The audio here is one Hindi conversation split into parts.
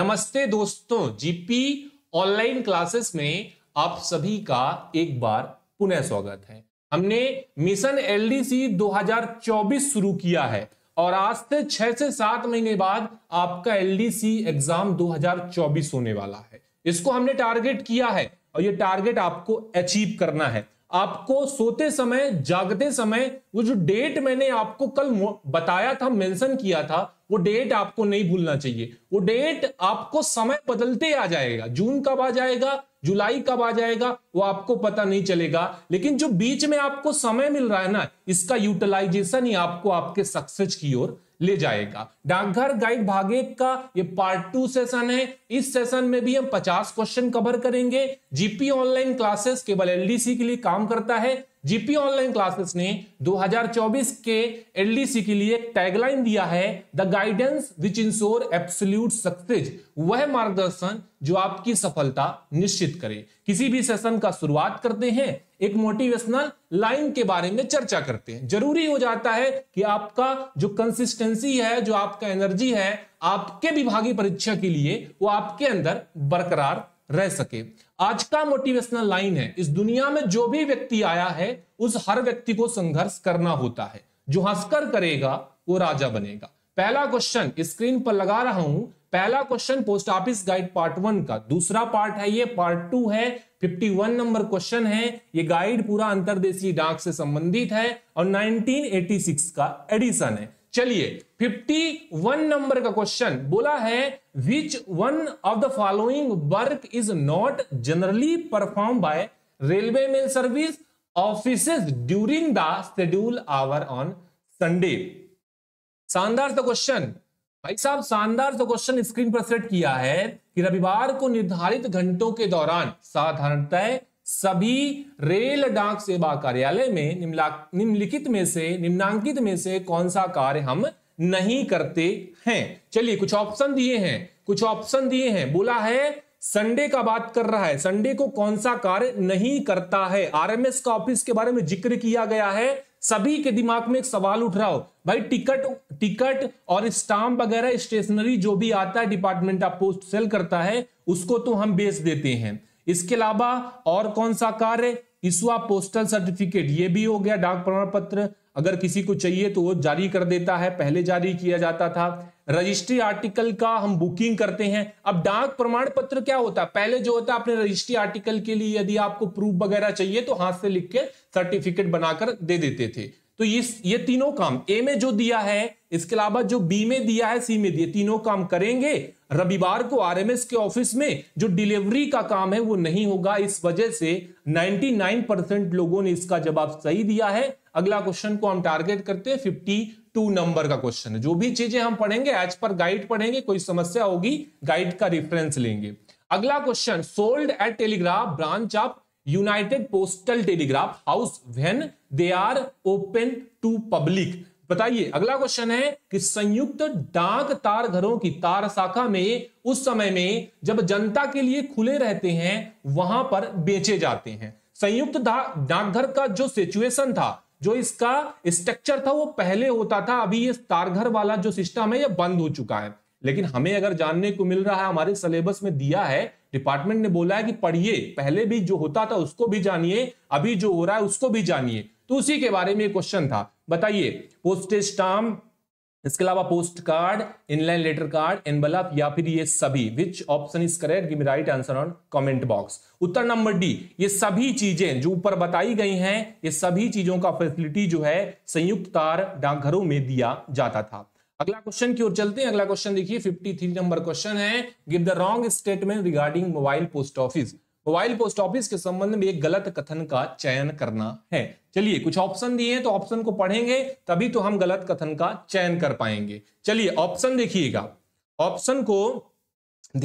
नमस्ते दोस्तों जीपी ऑनलाइन क्लासेस में आप सभी का एक बार पुनः स्वागत है हमने मिशन एलडीसी 2024 शुरू किया है और आज से छह से सात महीने बाद आपका एलडीसी एग्जाम 2024 होने वाला है इसको हमने टारगेट किया है और ये टारगेट आपको अचीव करना है आपको सोते समय जागते समय वो जो डेट मैंने आपको कल बताया था मेंशन किया था वो डेट आपको नहीं भूलना चाहिए वो डेट आपको समय बदलते आ जाएगा जून कब आ जाएगा जुलाई कब आ जाएगा वो आपको पता नहीं चलेगा लेकिन जो बीच में आपको समय मिल रहा है ना इसका यूटिलाइजेशन ही आपको आपके सक्सेस की ओर ले जाएगा डाकघर गाइड भागे का ये पार्ट टू सेशन है इस सेशन में भी हम 50 क्वेश्चन कवर करेंगे जीपी ऑनलाइन क्लासेस केवल एलडीसी के लिए काम करता है जीपी ऑनलाइन क्लासेस ने 2024 के एलडीसी के लिए एक टैगलाइन दिया है the guidance which insure absolute success वह मार्गदर्शन जो आपकी सफलता निश्चित करे किसी भी सेशन का शुरुआत करते हैं एक मोटिवेशनल लाइन के बारे में चर्चा करते हैं जरूरी हो जाता है कि आपका जो कंसिस्टेंसी है जो आपका एनर्जी है आपके विभागीय परीक्षा के लिए वो आपके अंदर बरकरार रह सके आज का मोटिवेशनल लाइन है इस दुनिया में जो भी व्यक्ति आया है उस हर व्यक्ति को संघर्ष करना होता है जो हंसकर करेगा वो राजा बनेगा पहला क्वेश्चन स्क्रीन पर लगा रहा हूं पहला question post office guide part one का दूसरा पार्ट है ये पार्ट टू है 51 नंबर क्वेश्चन है ये गाइड पूरा अंतरदेशीय डाक से संबंधित है और 1986 का एडिशन है चलिए 51 नंबर का क्वेश्चन बोला है which one of the following work is not generally perform by railway mail service office during the schedule hour on Sunday शानदार सा क्वेश्चन भाई साहब शानदार सा क्वेश्चन स्क्रीन पर सेट किया है कि रविवार को निर्धारित घंटों के दौरान साधारणतः सभी रेल डाक सेवा कार्यालय में निम्नलिखित में से निम्नांकित में से कौन सा कार्य हम नहीं करते हैं चलिए कुछ ऑप्शन दिए हैं कुछ ऑप्शन दिए हैं बोला है संडे का बात कर रहा है संडे को कौन सा कार्य नहीं करता है आरएमएस का ऑफिस के बारे में जिक्र किया गया है सभी के दिमाग में एक सवाल उठ रहा हो भाई टिकट टिकट और स्टाम्प वगैरह स्टेशनरी जो भी आता है डिपार्टमेंट ऑफ पोस्ट सेल करता है उसको तो हम बेच देते हैं इसके अलावा और कौन सा कार्य इसवा पोस्टल सर्टिफिकेट ये भी हो गया डाक प्रमाण पत्र अगर किसी को चाहिए तो वो जारी कर देता है पहले जारी किया जाता था रजिस्ट्री आर्टिकल का हम बुकिंग करते हैं अब डाक प्रमाण पत्र क्या होता है पहले जो होता है अपने रजिस्ट्री आर्टिकल के लिए यदि आपको प्रूफ वगैरह चाहिए तो हाथ से लिख के सर्टिफिकेट बनाकर दे देते थे तो ये ये तीनों काम ए में जो दिया है इसके अलावा जो बी में दिया है सी में दिए तीनों काम करेंगे रविवार को आरएमएस के ऑफिस में जो डिलीवरी का काम है वो नहीं होगा इस वजह से 99 परसेंट लोगों ने इसका जवाब सही दिया है अगला क्वेश्चन को हम टारगेट करते हैं 52 नंबर का क्वेश्चन है जो भी चीजें हम पढ़ेंगे एज पर गाइड पढ़ेंगे कोई समस्या होगी गाइड का रेफरेंस लेंगे अगला question sold at telegraph branch of united postal telegraph house when they are open to public बताइए अगला क्वेश्चन है कि संयुक्त डाक तार घरों की तार शाखा में उस समय में जब जनता के लिए खुले रहते हैं वहां पर बेचे जाते हैं संयुक्त डाकघर का जो सिचुएशन था जो इसका स्ट्रक्चर था वो पहले होता था अभी ये तारघर वाला जो सिस्टम है ये बंद हो चुका है लेकिन हमें अगर जानने को मिल रहा है हमारे सिलेबस में दिया है डिपार्टमेंट ने बोला है कि पढ़िए पहले भी जो होता था उसको भी जानिए अभी जो हो रहा है उसको भी जानिए तो उसी के बारे में क्वेश्चन था बताइए पोस्ट स्टाम इसके अलावा post card inland letter card envelope या फिर ये सभी which option is correct give right answer on comment box उत्तर नंबर डी ये सभी चीजें जो ऊपर बताई गई हैं ये सभी चीजों का फैसिलिटी जो है संयुक्त तार डाकघरों में दिया जाता था अगला क्वेश्चन की ओर चलते हैं अगला क्वेश्चन देखिए 53 नंबर क्वेश्चन है give the wrong statement regarding mobile post office mobile post office के संबंध में एक गलत कथन का चयन करना है चलिए कुछ ऑप्शन दिए हैं तो ऑप्शन को पढ़ेंगे तभी तो हम गलत कथन का चयन कर पाएंगे चलिए ऑप्शन देखिएगा ऑप्शन को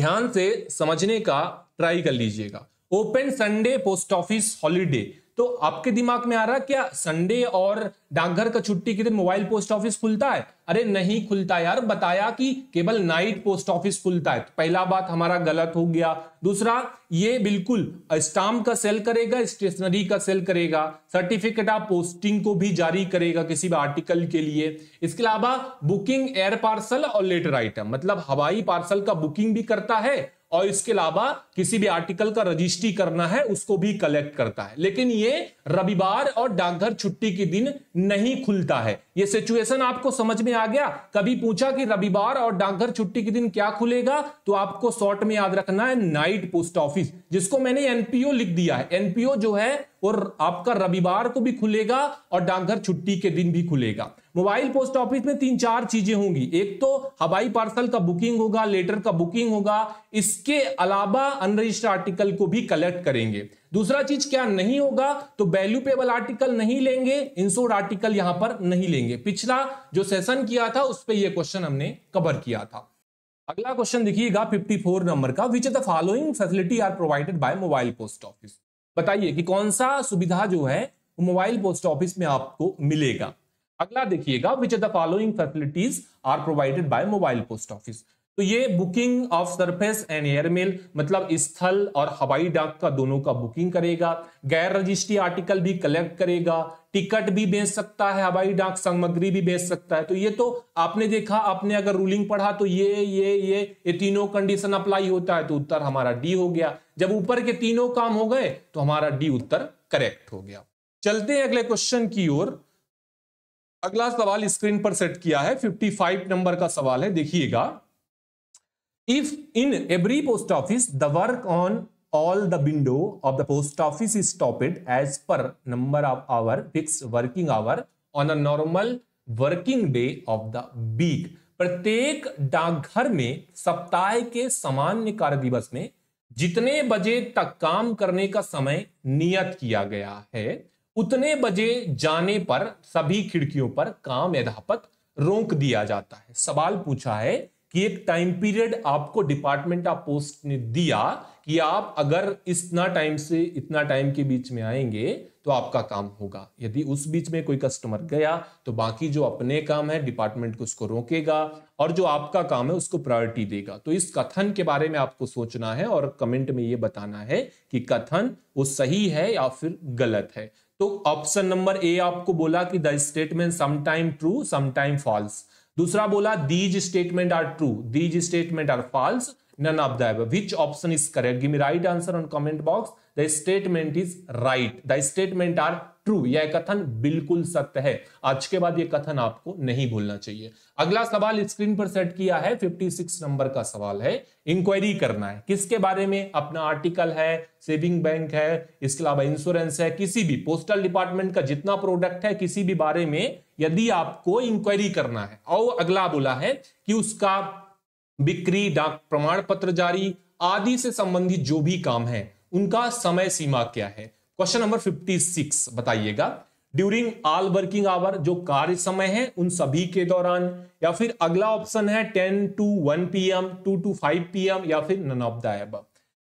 ध्यान से समझने का ट्राई कर लीजिएगा open Sunday post office holiday तो आपके दिमाग में आ रहा क्या संडे और डाकघर का छुट्टी के दिन मोबाइल पोस्ट ऑफिस खुलता है अरे नहीं खुलता यार बताया कि केवल नाइट पोस्ट ऑफिस खुलता है तो पहला बात हमारा गलत हो गया दूसरा ये बिल्कुल स्टाम्प का सेल करेगा स्टेशनरी का सेल करेगा सर्टिफिकेट ऑफ पोस्टिंग को भी जारी करेगा किसी भी आर्टिकल के लिए इसके अलावा बुकिंग एयर पार्सल और लेटर आइटम मतलब हवाई पार्सल का बुकिंग भी करता है और इसके अलावा किसी भी आर्टिकल का रजिस्ट्री करना है उसको भी कलेक्ट करता है लेकिन ये रविवार और डाकघर छुट्टी के दिन नहीं खुलता है ये सिचुएशन आपको समझ में आ गया कभी पूछा कि रविवार और डाकघर छुट्टी के दिन क्या खुलेगा तो आपको शॉर्ट में याद रखना है नाइट पोस्ट ऑफिस जिसको मैंने एनपीओ लिख दिया है एनपीओ जो है और आपका रविवार को भी खुलेगा और डाकघर छुट्टी के दिन भी खुलेगा मोबाइल पोस्ट ऑफिस में तीन चार चीजें होंगी एक तो हवाई पार्सल का बुकिंग होगा लेटर का बुकिंग होगा इसके अलावा अनरजिस्टर्ड आर्टिकल को भी कलेक्ट करेंगे दूसरा चीज क्या नहीं होगा तो वैल्यू पेबल आर्टिकल नहीं लेंगे इंसोर्ड आर्टिकल यहां पर नहीं लेंगे पिछला जो सेशन किया था उस पर यह क्वेश्चन हमने कवर किया था अगला क्वेश्चन देखिएगा 54 नंबर का which the following facility are provided by mobile post office बताइए कि कौन सा सुविधा जो है मोबाइल पोस्ट ऑफिस में आपको मिलेगा अगला देखिएगा which are the following facilities are provided by mobile post office तो ये booking of surface and airmail मतलब स्थल और हवाई डाक का दोनों का बुकिंग करेगा गैर रजिस्ट्री आर्टिकल भी कलेक्ट करेगा टिकट भी बेच सकता है हवाई डाक सामग्री भी बेच सकता है तो ये तो आपने देखा आपने अगर रूलिंग पढ़ा तो ये ये ये ये तीनों कंडीशन अप्लाई होता है तो उत्तर हमारा डी हो गया जब ऊपर के तीनों काम हो गए तो हमारा डी उत्तर करेक्ट हो गया चलते हैं अगले क्वेश्चन की ओर अगला सवाल स्क्रीन पर सेट किया है 55 नंबर का सवाल है देखिएगा if in every post office the work on all the window of the post office is stopped as per number of hour fixed working hour on a normal working day of the week प्रत्येक डाकघर में सप्ताह के सामान्य कार्य दिवस में जितने बजे तक काम करने का समय नियत किया गया है उतने बजे जाने पर सभी खिड़कियों पर काम यथापत रोक दिया जाता है सवाल पूछा है कि एक टाइम पीरियड आपको डिपार्टमेंट ऑफ पोस्ट ने दिया कि आप अगर इतना टाइम से इतना टाइम के बीच में आएंगे तो आपका काम होगा यदि उस बीच में कोई कस्टमर गया तो बाकी जो अपने काम है डिपार्टमेंट को उसको रोकेगा और जो आपका काम है उसको प्रायोरिटी देगा तो इस कथन के बारे में आपको सोचना है और कमेंट में ये बताना है कि कथन वो सही है या फिर गलत है तो ऑप्शन नंबर ए आपको बोला कि the statement sometime true sometime false दूसरा बोला these statement are true these statement are false None of the above. Which option is correct? Give me right answer on comment box. The statement is right. The statement are true यह कथन बिल्कुल सत्य है आज के बाद यह कथन आपको नहीं भूलना चाहिए अगला सवाल स्क्रीन पर सेट किया है 56 नंबर का सवाल है इंक्वायरी करना है किसके बारे में अपना आर्टिकल है सेविंग बैंक है इसके अलावा इंश्योरेंस है किसी भी पोस्टल डिपार्टमेंट का जितना प्रोडक्ट है किसी भी बारे में यदि आपको इंक्वायरी करना है और अगला बोला है कि उसका बिक्री डाक प्रमाण पत्र जारी आदि से संबंधित जो भी काम है उनका समय सीमा क्या है क्वेश्चन नंबर 56 बताइएगा ड्यूरिंग ऑल वर्किंग आवर जो कार्य समय है उन सभी के दौरान या फिर अगला ऑप्शन है 10 टू 1 पीएम 2 टू 5 पीएम या फिर नन ऑफ द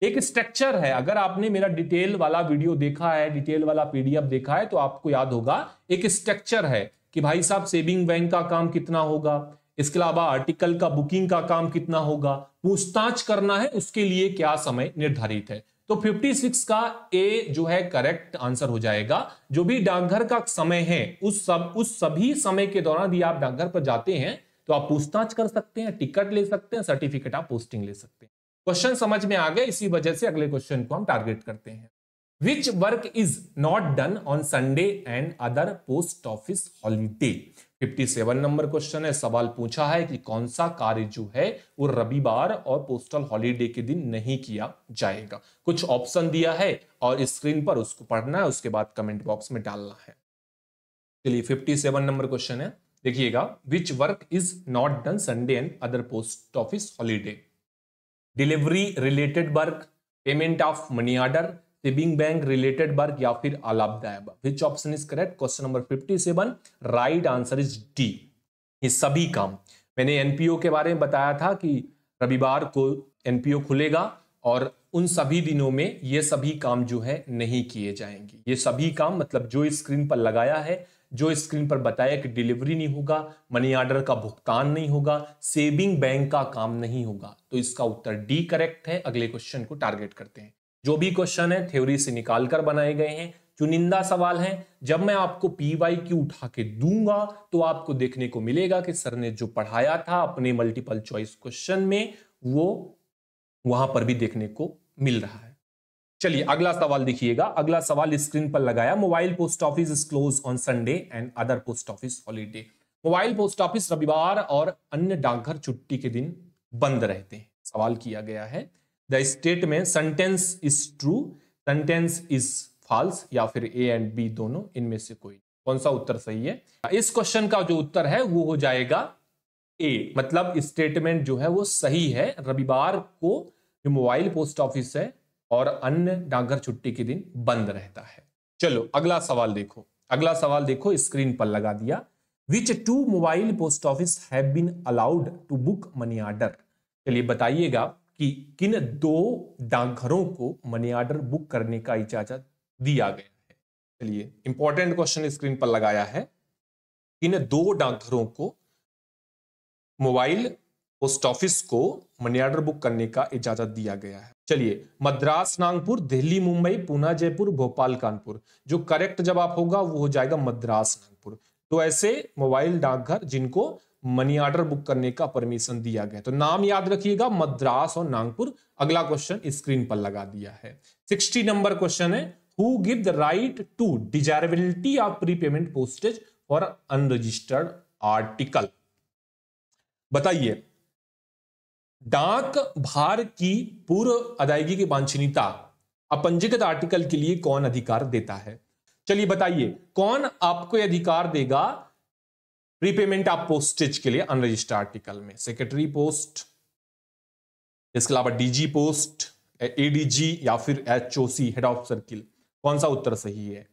एक स्ट्रक्चर है अगर आपने मेरा डिटेल वाला वीडियो देखा है डिटेल वाला पीडीएफ देखा है तो आपको याद होगा एक स्ट्रक्चर है कि भाई साहब सेविंग बैंक का काम कितना होगा इसके अलावा आर्टिकल का बुकिंग का काम कितना होगा पूछताछ करना है उसके लिए क्या समय निर्धारित है तो 56 का ए जो है करेक्ट आंसर हो जाएगा जो भी डाकघर का समय है उस सब उस सभी समय के दौरान भी आप डाकघर पर जाते हैं तो आप पूछताछ कर सकते हैं टिकट ले सकते हैं सर्टिफिकेट आप पोस्टिंग ले सकते हैं क्वेश्चन समझ में आ गए इसी वजह से अगले क्वेश्चन को हम टारगेट करते हैं which work is not done on Sunday and other post office holiday 57 number question है सवाल पूछा है कि कौन सा कार्य जो है वो रविवार और पोस्टल हॉलीडे के दिन नहीं किया जाएगा कुछ ऑप्शन दिया है और स्क्रीन पर उसको पढ़ना है उसके बाद कमेंट बॉक्स में डालना है चलिए 57 नंबर क्वेश्चन है देखिएगा which work is not done Sunday and other post office holiday delivery related work payment of money order saving bank related work या फिर अलाभदायक which option is correct question number seven right answer is D ये सभी काम मैंने एनपीओ के बारे में बताया था कि रविवार को एनपीओ खुलेगा और उन सभी दिनों में ये सभी काम जो है नहीं किए जाएंगे ये सभी काम मतलब जो स्क्रीन पर लगाया है जो स्क्रीन पर बताया कि डिलीवरी नहीं होगा मनी ऑर्डर का भुगतान नहीं होगा सेविंग बैंक का काम नहीं होगा तो इसका उत्तर डी करेक्ट है अगले क्वेश्चन को टारगेट करते हैं जो भी क्वेश्चन है थ्योरी से निकाल कर बनाए गए हैं चुनिंदा सवाल हैं जब मैं आपको पी वाई क्यू उठा के दूंगा तो आपको देखने को मिलेगा कि सर ने जो पढ़ाया था अपने मल्टीपल चॉइस क्वेश्चन में वो वहां पर भी देखने को मिल रहा है चलिए अगला सवाल देखिएगा अगला सवाल स्क्रीन पर लगाया mobile post office is close on Sunday and other post office holiday mobile post office रविवार और अन्य डाकघर छुट्टी के दिन बंद रहते हैं सवाल किया गया है द स्टेट में sentence is true sentence is false या फिर ए एंड बी दोनों इनमें से कोई कौन सा उत्तर सही है इस क्वेश्चन का जो उत्तर है वो हो जाएगा ए मतलब स्टेटमेंट जो है वो सही है रविवार को जो मोबाइल पोस्ट ऑफिस है और अन्य डाकघर छुट्टी के दिन बंद रहता है चलो अगला सवाल देखो अगला सवाल देखो स्क्रीन पर लगा दिया which two mobile post office have been allowed to book money order चलिए बताइएगा कि किन दो डाकघरों को मनी ऑर्डर बुक करने का इजाजत दिया गया है चलिए इंपॉर्टेंट क्वेश्चन स्क्रीन पर लगाया है किन दो डाकघरों को मोबाइल पोस्ट ऑफिस को मनी ऑर्डर बुक करने का इजाजत दिया गया है चलिए मद्रास नागपुर दिल्ली मुंबई पूना जयपुर भोपाल कानपुर जो करेक्ट जवाब होगा वो हो जाएगा मद्रास नागपुर तो ऐसे मोबाइल डाकघर जिनको मनी ऑर्डर बुक करने का परमिशन दिया गया तो नाम याद रखिएगा मद्रास और नागपुर अगला क्वेश्चन स्क्रीन पर लगा दिया है सिक्सटी नंबर क्वेश्चन है who give the right to desirability of prepayment postage for unregistered article बताइए डाक भार की पूर्व अदायगी की वांछनीयता अपंजीकृत आर्टिकल के लिए कौन अधिकार देता है चलिए बताइए कौन आपको अधिकार देगा प्रीपेमेंट आप पोस्टेज के लिए अनरजिस्टर आर्टिकल में सेक्रेटरी पोस्ट इसके अलावा डीजी पोस्ट एडीजी या फिर सी हेड ऑफ सर्किल कौन सा उत्तर सही है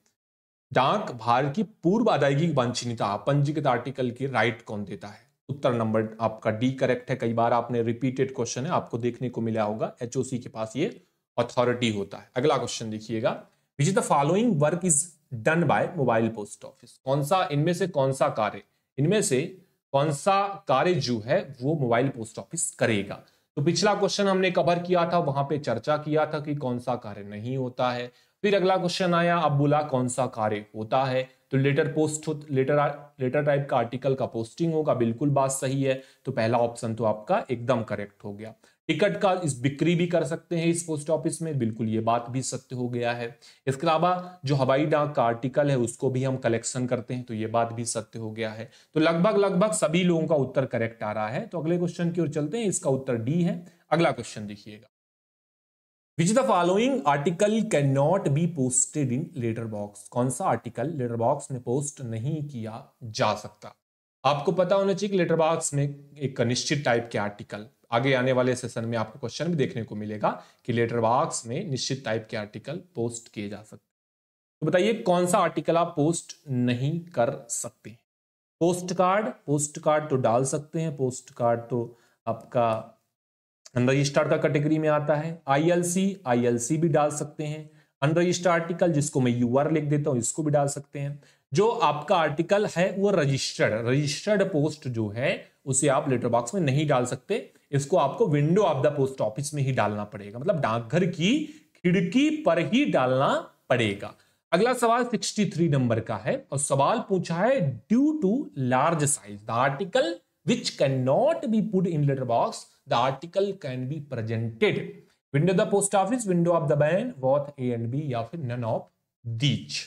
डाक भारत की पूर्व अदायगी वंचनीता पंजीकृत आर्टिकल की राइट कौन देता है उत्तर नंबर आपका डी करेक्ट है कई बार आपने रिपीटेड क्वेश्चन है आपको देखने को मिला होगा एचओसी के पास ये अथॉरिटी होता है अगला क्वेश्चन देखिएगा which is the following work is done by mobile post office कौन सा इनमें से कौन सा कार्य इनमें से कौन सा कार्य जो है वो मोबाइल पोस्ट ऑफिस करेगा तो पिछला क्वेश्चन हमने कवर किया था वहां पे चर्चा किया था कि कौन सा कार्य नहीं होता है फिर अगला क्वेश्चन आया अब बोला कौन सा कार्य होता है तो letter post letter letter type का आर्टिकल का पोस्टिंग होगा बिल्कुल बात सही है तो पहला ऑप्शन तो आपका एकदम करेक्ट हो गया टिकट का इस बिक्री भी कर सकते हैं इस पोस्ट ऑफिस में बिल्कुल ये बात भी सत्य हो गया है इसके अलावा जो हवाई डाक का आर्टिकल है उसको भी हम कलेक्शन करते हैं तो ये बात भी सत्य हो गया है तो लगभग लगभग सभी लोगों का उत्तर करेक्ट आ रहा है तो अगले क्वेश्चन की ओर चलते हैं इसका उत्तर डी है अगला क्वेश्चन देखिएगा which the following article can not be posted in letter box कौन सा आर्टिकल लेटर बॉक्स में पोस्ट नहीं किया जा सकता आपको पता होना चाहिए कि लेटर बॉक्स में एक निश्चित टाइप के आर्टिकल आगे आने वाले सेशन में आपको क्वेश्चन भी देखने को मिलेगा कि लेटर बॉक्स में निश्चित टाइप के आर्टिकल पोस्ट किए जा सकते तो बताइए कौन सा आर्टिकल आप पोस्ट नहीं कर सकते पोस्ट कार्ड पोस्ट कार्ड तो डाल सकते हैं पोस्ट कार्ड तो आपका अनरजिस्टर्ड का कैटेगरी में आता है आईएलसी आईएलसी भी डाल सकते हैं अनरजिस्टर्ड आर्टिकल जिसको मैं यूआर लिख देता हूं इसको भी डाल सकते हैं जो आपका आर्टिकल है वो रजिस्टर्ड रजिस्टर्ड पोस्ट जो है उसे आप लेटर बॉक्स में नहीं डाल सकते इसको आपको window of the post office में ही डालना पड़ेगा मतलब डाकघर की खिड़की पर ही डालना पड़ेगा अगला सवाल 63 नंबर का है और सवाल पूछा है due to large size the article which can not be put in letter box the article can be presented window the post office window of the van both A and B या फिर नन ऑफ दीच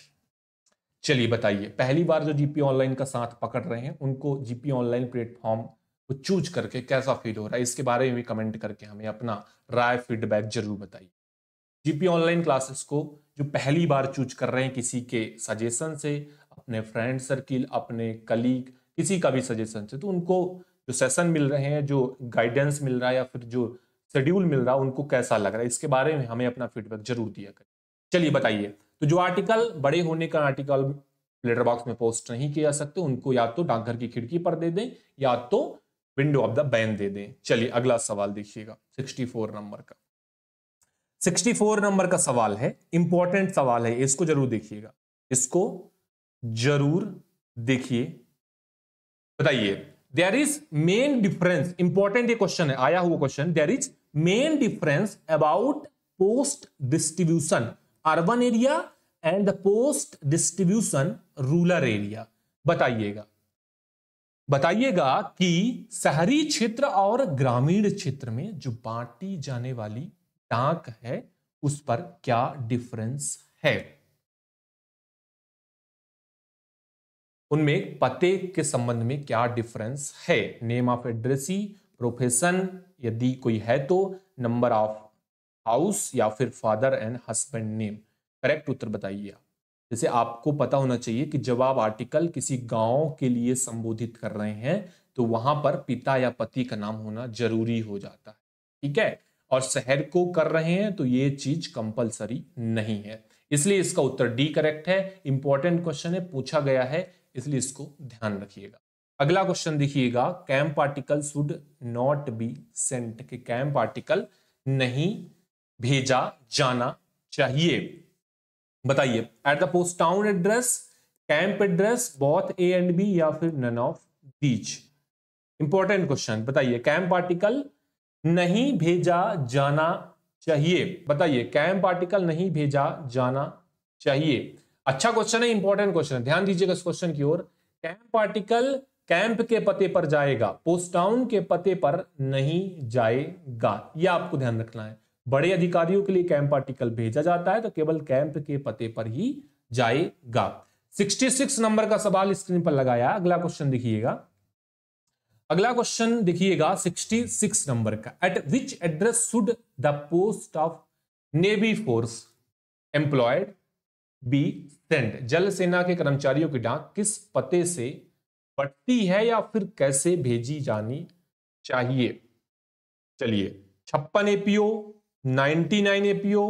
चलिए बताइए पहली बार जो जीपी ऑनलाइन का साथ पकड़ रहे हैं उनको जीपी ऑनलाइन प्लेटफॉर्म वो चूज करके कैसा फील हो रहा है इसके बारे में भी कमेंट करके हमें अपना राय फीडबैक जरूर बताइए जीपी ऑनलाइन क्लासेस को जो पहली बार चूज कर रहे हैं किसी के सजेशन से अपने फ्रेंड सर्किल अपने कलीग किसी का भी सजेशन से तो उनको जो सेशन मिल रहे हैं जो गाइडेंस मिल रहा है या फिर जो शेड्यूल मिल रहा है उनको कैसा लग रहा है इसके बारे में हमें अपना फीडबैक जरूर दिया करें चलिए बताइए तो जो आर्टिकल बड़े होने का आर्टिकल लेटर बॉक्स में पोस्ट नहीं किया जा सकते उनको या तो डाकघर की खिड़की पर दे दें या तो विंडो ऑफ द बैन दे दें चलिए अगला सवाल देखिएगा 64 नंबर का 64 नंबर का सवाल है इंपॉर्टेंट सवाल है इसको जरूर देखिएगा इसको जरूर देखिए बताइए there is main difference important ये क्वेश्चन है आया हुआ question there is main difference about post distribution urban area and the post distribution rural area बताइएगा बताइएगा कि शहरी क्षेत्र और ग्रामीण क्षेत्र में जो बांटी जाने वाली डाक है उस पर क्या डिफरेंस है उनमें पते के संबंध में क्या डिफरेंस है नेम ऑफ एड्रेसी प्रोफेशन यदि कोई है तो नंबर ऑफ हाउस या फिर father and husband name correct उत्तर बताइए आप जैसे आपको पता होना चाहिए कि जब आप आर्टिकल किसी गांव के लिए संबोधित कर रहे हैं तो वहां पर पिता या पति का नाम होना जरूरी हो जाता है ठीक है और शहर को कर रहे हैं तो ये चीज कंपलसरी नहीं है इसलिए इसका उत्तर डी करेक्ट है इंपॉर्टेंट क्वेश्चन है पूछा गया है इसलिए इसको ध्यान रखिएगा अगला क्वेश्चन देखिएगा camp article should not be sent के कैंप आर्टिकल नहीं भेजा जाना चाहिए बताइए at the post town address camp address both A and B या फिर none of which important question बताइए कैंप आर्टिकल नहीं भेजा जाना चाहिए बताइए कैंप आर्टिकल नहीं भेजा जाना चाहिए अच्छा क्वेश्चन है इंपॉर्टेंट क्वेश्चन है ध्यान दीजिएगा इस क्वेश्चन की ओर कैंप आर्टिकल कैंप के पते पर जाएगा पोस्ट टाउन के पते पर नहीं जाएगा यह आपको ध्यान रखना है बड़े अधिकारियों के लिए कैंप आर्टिकल भेजा जाता है तो केवल कैंप के पते पर ही जाएगा 66 नंबर का सवाल स्क्रीन पर लगाया अगला क्वेश्चन देखिएगा अगला क्वेश्चन देखिएगा 66 नंबर का at which address should the post of navy force employed be send जल सेना के कर्मचारियों की डाक किस पते से पटती है या फिर कैसे भेजी जानी चाहिए चलिए छप्पन एपीओ नाइनटी नाइन एपीओ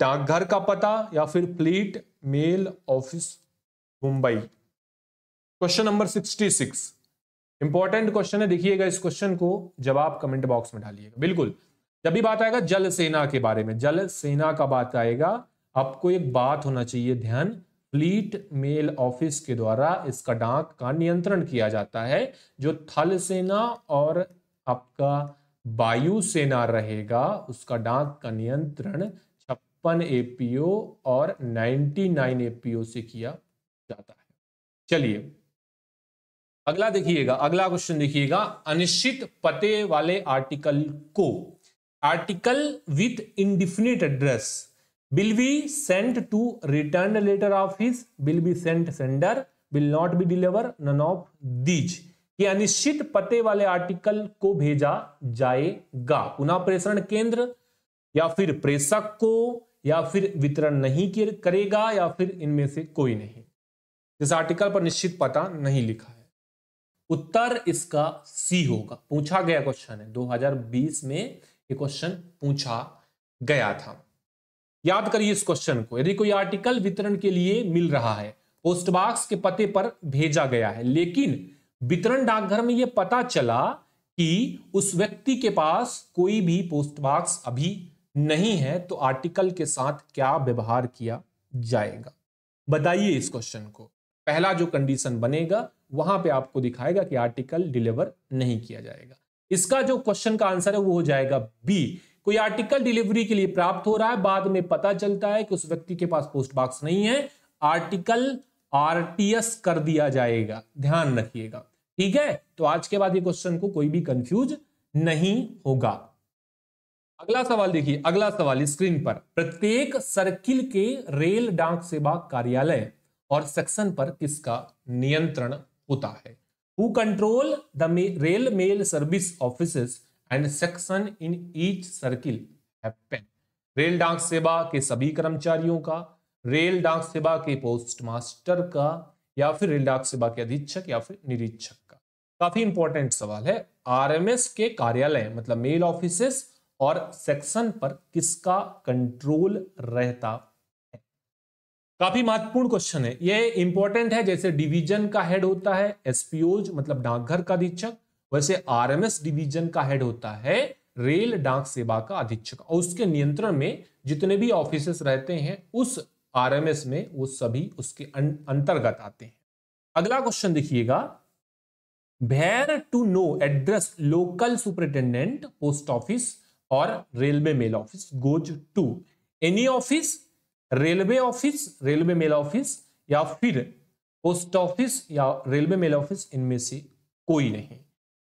डाकघर का पता या फिर fleet mail office Mumbai question number six important question है देखिएगा इस क्वेश्चन को जवाब कमेंट बॉक्स में डालिएगा बिल्कुल जब भी बात आएगा जल सेना के बारे में जल सेना का बात आएगा आपको एक बात होना चाहिए ध्यान फ्लीट मेल ऑफिस के द्वारा इसका डाक का नियंत्रण किया जाता है जो थल सेना और आपका वायुसेना रहेगा उसका डाक का नियंत्रण छप्पन एपीओ और 99 एपीओ से किया जाता है चलिए अगला देखिएगा अगला क्वेश्चन देखिएगा अनिश्चित पते वाले आर्टिकल को article with indefinite address will be sent to return letter office will be sent sender sender not be deliver none of these कि अनिश्चित पते वाले आर्टिकल को भेजा जाएगा पुनः प्रेषण केंद्र या फिर प्रेषक को या फिर वितरण नहीं करेगा या फिर इनमें से कोई नहीं इस आर्टिकल पर निश्चित पता नहीं लिखा है उत्तर इसका सी होगा पूछा गया क्वेश्चन है 2020 में ये क्वेश्चन पूछा गया था याद करिए इस क्वेश्चन को यदि कोई आर्टिकल वितरण के लिए मिल रहा है पोस्टबॉक्स के पते पर भेजा गया है लेकिन वितरण डाकघर में यह पता चला कि उस व्यक्ति के पास कोई भी पोस्टबॉक्स अभी नहीं है तो आर्टिकल के साथ क्या व्यवहार किया जाएगा बताइए इस क्वेश्चन को पहला जो कंडीशन बनेगा वहां पे आपको दिखाएगा कि आर्टिकल डिलीवर नहीं किया जाएगा इसका जो क्वेश्चन का आंसर है वो हो जाएगा बी कोई आर्टिकल डिलीवरी के लिए प्राप्त हो रहा है बाद में पता चलता है कि उस व्यक्ति के पास पोस्ट बॉक्स नहीं है आर्टिकल आरटीएस कर दिया जाएगा ध्यान रखिएगा ठीक है तो आज के बाद ये क्वेश्चन को कोई भी कंफ्यूज नहीं होगा अगला सवाल देखिए अगला सवाल स्क्रीन पर प्रत्येक सर्किल के रेल डाक सेवा कार्यालय और सेक्शन पर किसका नियंत्रण होता है who control the rail mail service office and section in each circle rail डाक सेवा के सभी कर्मचारियों का रेल डाक सेवा के पोस्ट मास्टर का या फिर रेल डाक सेवा के अधीक्षक या फिर निरीक्षक का काफी इंपॉर्टेंट सवाल है आरएमएस के कार्यालय मतलब मेल ऑफिसेस और सेक्शन पर किसका कंट्रोल रहता है काफी महत्वपूर्ण क्वेश्चन है यह इंपॉर्टेंट है जैसे डिवीजन का हेड होता है एसपीओज मतलब डाकघर का अधीक्षक वैसे आरएमएस डिवीजन का हेड होता है रेल डाक सेवा का अधीक्षक और उसके नियंत्रण में जितने भी ऑफिसेस रहते हैं उस आरएमएस में वो सभी उसके अं-, अंतर्गत आते हैं अगला क्वेश्चन देखिएगा where to no address local superintendent post office और railway mail office goes to any office railway office railway mail office या फिर पोस्ट ऑफिस या रेलवे मेल ऑफिस इनमें से कोई नहीं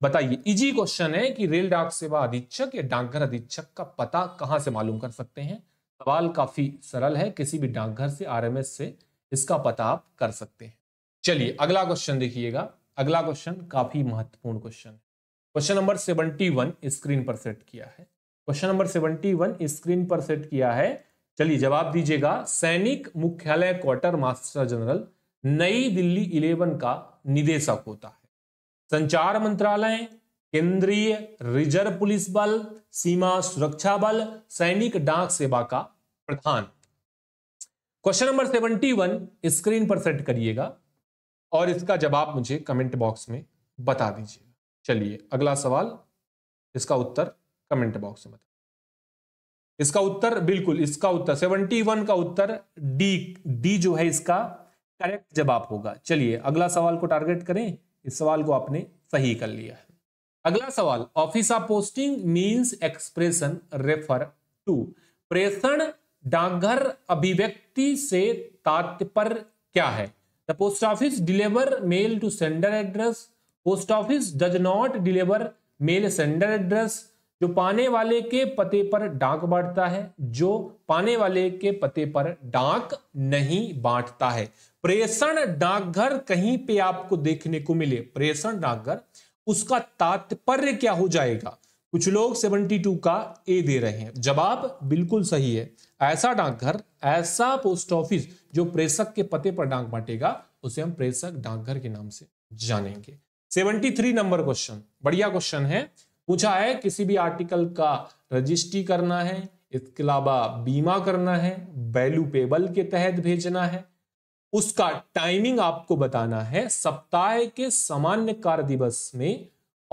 बताइए इजी क्वेश्चन है कि रेल डाक सेवा अधीक्षक या डाकघर अधीक्षक का पता कहां से मालूम कर सकते हैं सवाल काफी सरल है किसी भी डाकघर से आरएमएस से इसका पता आप कर सकते हैं चलिए अगला क्वेश्चन देखिएगा अगला क्वेश्चन काफी महत्वपूर्ण क्वेश्चन है question number seventy one screen पर सेट किया है question number seventy one screen पर सेट किया है चलिए जवाब दीजिएगा सैनिक मुख्यालय क्वार्टर मास्टर जनरल नई दिल्ली इलेवन का निदेशक होता है संचार मंत्रालय केंद्रीय रिजर्व पुलिस बल सीमा सुरक्षा बल सैनिक डाक सेवा का प्रधान question number seventy one screen पर सेट करिएगा और इसका जवाब मुझे कमेंट बॉक्स में बता दीजिएगा चलिए अगला सवाल इसका उत्तर कमेंट बॉक्स में बता इसका उत्तर बिल्कुल इसका उत्तर सेवेंटी वन का उत्तर डी डी जो है इसका करेक्ट जवाब होगा चलिए अगला सवाल को टारगेट करें इस सवाल को आपने सही कर लिया है अगला सवाल office of posting means expression refer to प्रेषण डाकघर अभिव्यक्ति से तात्पर्य क्या है the post office deliver mail to sender address post office does not deliver mail sender address जो पाने वाले के पते पर डाक बांटता है जो पाने वाले के पते पर डाक नहीं बांटता है प्रेषण डाकघर कहीं पे आपको देखने को मिले प्रेषण डाकघर उसका तात्पर्य क्या हो जाएगा कुछ लोग 72 का ए दे रहे हैं जवाब बिल्कुल सही है ऐसा डाकघर ऐसा पोस्ट ऑफिस जो प्रेषक के पते पर डाक बांटेगा उसे हम प्रेषक डाकघर के नाम से जानेंगे 73 नंबर क्वेश्चन बढ़िया क्वेश्चन है पूछा है किसी भी आर्टिकल का रजिस्ट्री करना है इसके अलावा बीमा करना है वैल्यू पेबल के तहत भेजना है उसका टाइमिंग आपको बताना है सप्ताह के सामान्य कार्य दिवस में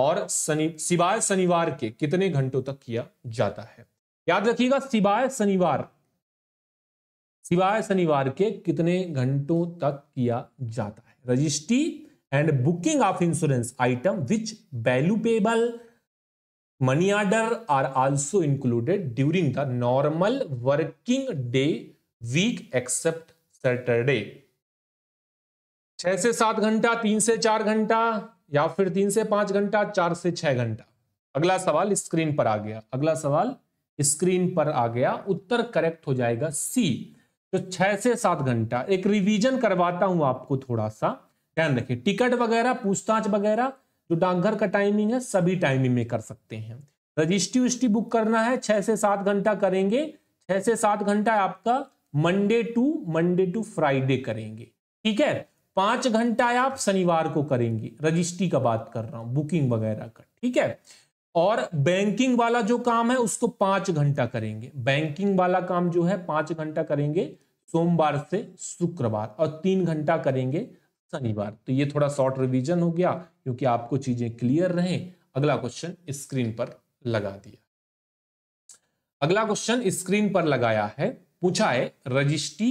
और शनि सिवाय शनिवार के कितने घंटों तक किया जाता है याद रखिएगा सिवाय शनिवार सिवाय शनिवार के कितने घंटों तक किया जाता है registry and booking of insurance item which value payable money order are also included during the normal working day week except Saturday छह से सात घंटा तीन से चार घंटा या फिर तीन से पांच घंटा चार से छह घंटा अगला सवाल स्क्रीन पर आ गया अगला सवाल स्क्रीन पर आ गया उत्तर करेक्ट हो जाएगा सी तो छह से सात घंटा एक रिवीजन करवाता हूं आपको थोड़ा सा ध्यान रखिए टिकट वगैरह पूछताछ वगैरह जो डाकघर का टाइमिंग है सभी टाइमिंग में कर सकते हैं रजिस्ट्री उजिस्ट्री बुक करना है छह से सात घंटा करेंगे छह से सात घंटा आपका Monday to Monday to Friday करेंगे ठीक है पांच घंटा आप शनिवार को करेंगे रजिस्ट्री का बात कर रहा हूं बुकिंग वगैरह का ठीक है और बैंकिंग वाला जो काम है उसको पांच घंटा करेंगे बैंकिंग वाला काम जो है पांच घंटा करेंगे सोमवार से शुक्रवार और तीन घंटा करेंगे शनिवार तो ये थोड़ा शॉर्ट रिवीजन हो गया क्योंकि आपको चीजें क्लियर रहे अगला क्वेश्चन स्क्रीन पर लगा दिया अगला क्वेश्चन स्क्रीन पर लगाया है पूछा है रजिस्ट्री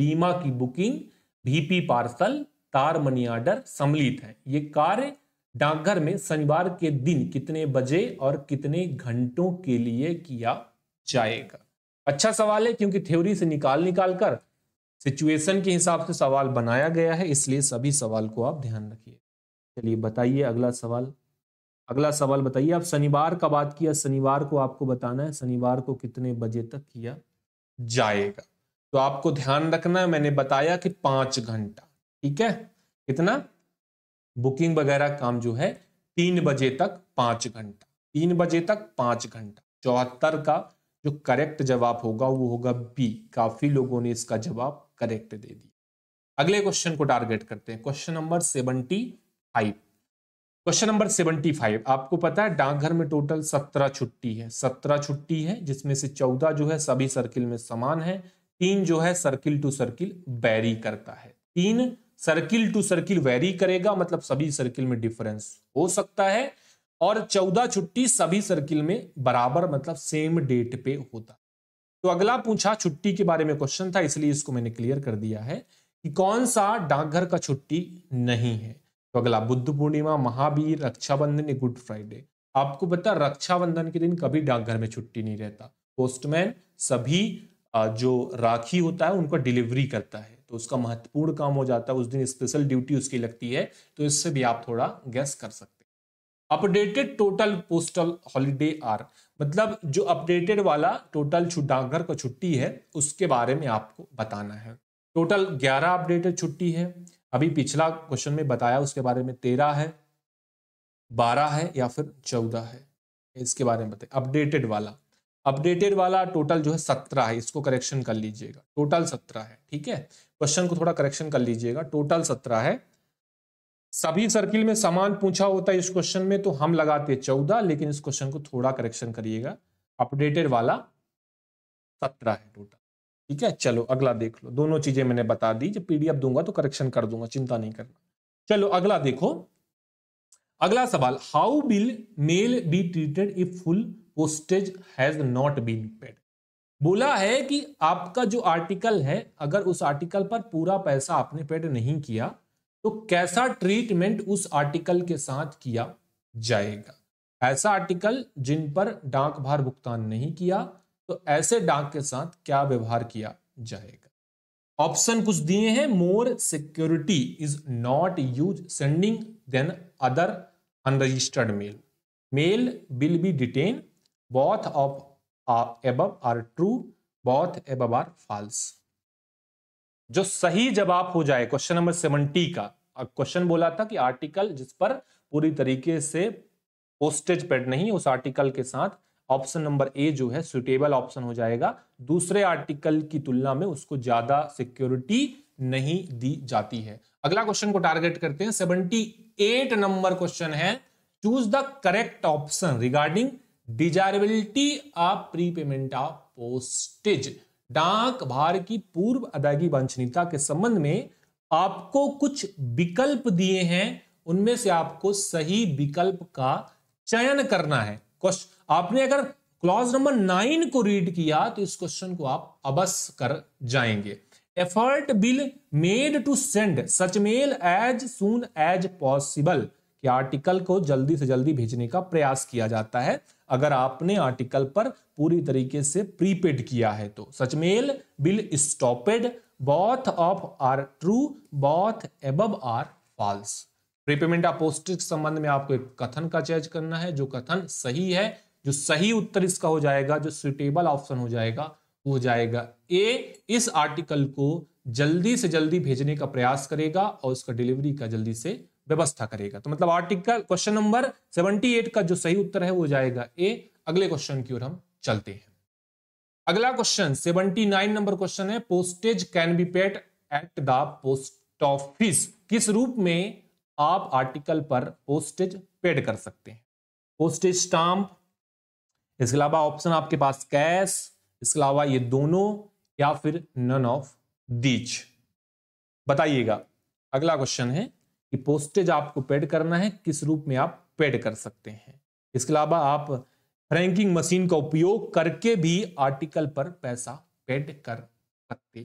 बीमा की बुकिंग भीपी पार्सल तार मनी आर्डर सम्मिलित है ये कार्य डाकघर में शनिवार के दिन कितने बजे और कितने घंटों के लिए किया जाएगा अच्छा सवाल है क्योंकि थ्योरी से निकाल निकाल कर सिचुएशन के हिसाब से सवाल बनाया गया है इसलिए सभी सवाल को आप ध्यान रखिए चलिए बताइए अगला सवाल अगला सवाल बताइए आप शनिवार का बात किया शनिवार को आपको बताना है शनिवार को कितने बजे तक किया जाएगा तो आपको ध्यान रखना है मैंने बताया कि पांच घंटा ठीक है कितना बुकिंग वगैरह काम जो है तीन बजे तक पांच घंटा तीन बजे तक पांच घंटा चौहत्तर का जो करेक्ट जवाब होगा वो होगा बी काफी लोगों ने इसका जवाब करेक्ट दे दिया अगले क्वेश्चन को टारगेट करते हैं question number seventy five question number seventy five आपको पता है डाकघर में टोटल सत्रह छुट्टी है सत्रह छुट्टी है जिसमें से चौदह जो है सभी सर्किल में समान है तीन जो है सर्किल टू सर्किल वैरी करता है तीन सर्किल टू सर्किल वैरी करेगा मतलब सभी सर्किल में डिफरेंस हो सकता है और चौदह छुट्टी सभी सर्किल में बराबर मतलब सेम डेट पे होता तो अगला पूछा छुट्टी के बारे में क्वेश्चन था इसलिए इसको मैंने क्लियर कर दिया है कि कौन सा डाकघर का छुट्टी नहीं है तो अगला बुद्ध पूर्णिमा महावीर रक्षाबंधन या गुड फ्राइडे आपको पता रक्षाबंधन के दिन कभी डाकघर में छुट्टी नहीं रहता पोस्टमैन सभी जो राखी होता है उनका डिलीवरी करता है तो उसका महत्वपूर्ण काम हो जाता है उस दिन स्पेशल ड्यूटी उसकी लगती है तो इससे भी आप थोड़ा गैस कर सकते हैं updated total postal holiday are मतलब जो अपडेटेड वाला टोटल डाकघर का छुट्टी है उसके बारे में आपको बताना है टोटल ग्यारह अपडेटेड छुट्टी है अभी पिछला क्वेश्चन में बताया उसके बारे में तेरह है बारह है या फिर चौदह है इसके बारे में बताए अपडेटेड वाला अपडेटेड वाला टोटल जो है सत्रह है इसको करेक्शन कर लीजिएगा टोटल सत्रह है ठीक है क्वेश्चन को थोड़ा करेक्शन कर लीजिएगा टोटल सत्रह है सभी सर्किल में समान पूछा होता है इस क्वेश्चन में तो हम लगाते चौदह लेकिन इस क्वेश्चन को थोड़ा करेक्शन करिएगा अपडेटेड वाला सत्रह है टोटल ठीक है चलो अगला देख लो दोनों चीजें मैंने बता दी जब पीडीएफ दूंगा तो करेक्शन कर दूंगा चिंता नहीं करना चलो अगला देखो अगला सवाल how will mail be treated if full postage has not been paid बोला है कि आपका जो आर्टिकल है अगर उस आर्टिकल पर पूरा पैसा आपने पेड नहीं किया तो कैसा ट्रीटमेंट उस आर्टिकल के साथ किया जाएगा ऐसा आर्टिकल जिन पर डाक भार भुगतान नहीं किया तो ऐसे डाक के साथ क्या व्यवहार किया जाएगा ऑप्शन कुछ दिए हैं more security is not use sending than other unregistered mail mail will be detain both of uh, above are true both above are false जो सही जवाब हो जाए क्वेश्चन नंबर सेवेंटी का क्वेश्चन बोला था कि आर्टिकल जिस पर पूरी तरीके से पोस्टेज पेड नहीं उस आर्टिकल के साथ ऑप्शन नंबर ए जो है सुटेबल ऑप्शन हो जाएगा दूसरे आर्टिकल की तुलना में उसको ज्यादा सिक्योरिटी नहीं दी जाती है अगला क्वेश्चन को टारगेट करते हैं सेवेंटी एट नंबर क्वेश्चन है choose the correct option regarding desirability of prepayment of postage डाक भार की पूर्व अदायगी वांछनीयता के संबंध में आपको कुछ विकल्प दिए हैं उनमें से आपको सही विकल्प का चयन करना है क्वेश्चन आपने अगर क्लॉज नंबर नाइन को रीड किया तो इस क्वेश्चन को आप अवश्य कर जाएंगे effort will made to send such mail as soon as possible कि आर्टिकल को जल्दी से जल्दी भेजने का प्रयास किया जाता है अगर आपने आर्टिकल पर पूरी तरीके से प्रीपेड किया है तो such mail will stopped both of are true both AB are false prepayment अपोस्टिक संबंध में आपको एक कथन का चयन करना है जो कथन सही है जो सही उत्तर इसका हो जाएगा जो सुटेबल ऑप्शन हो जाएगा वो हो जाएगा ए इस आर्टिकल को जल्दी से जल्दी भेजने का प्रयास करेगा और उसका डिलीवरी का जल्दी से व्यवस्था करेगा तो मतलब आर्टिकल क्वेश्चन नंबर 78 का जो सही उत्तर है वो जाएगा ए अगले क्वेश्चन की ओर हम चलते हैं अगला क्वेश्चन 79 नंबर क्वेश्चन है postage can be paid at the post office किस रूप में आप आर्टिकल पर पोस्टेज पेड कर सकते हैं पोस्टेज स्टाम्प इसके अलावा ऑप्शन आपके पास कैश इसके अलावा ये दोनों या फिर नन ऑफ दीच बताइएगा अगला क्वेश्चन है कि पोस्टेज आपको पेड करना है किस रूप में आप पेड कर सकते हैं इसके अलावा आप फ्रैंकिंग मशीन का उपयोग करके भी आर्टिकल पर पैसा पेड कर सकते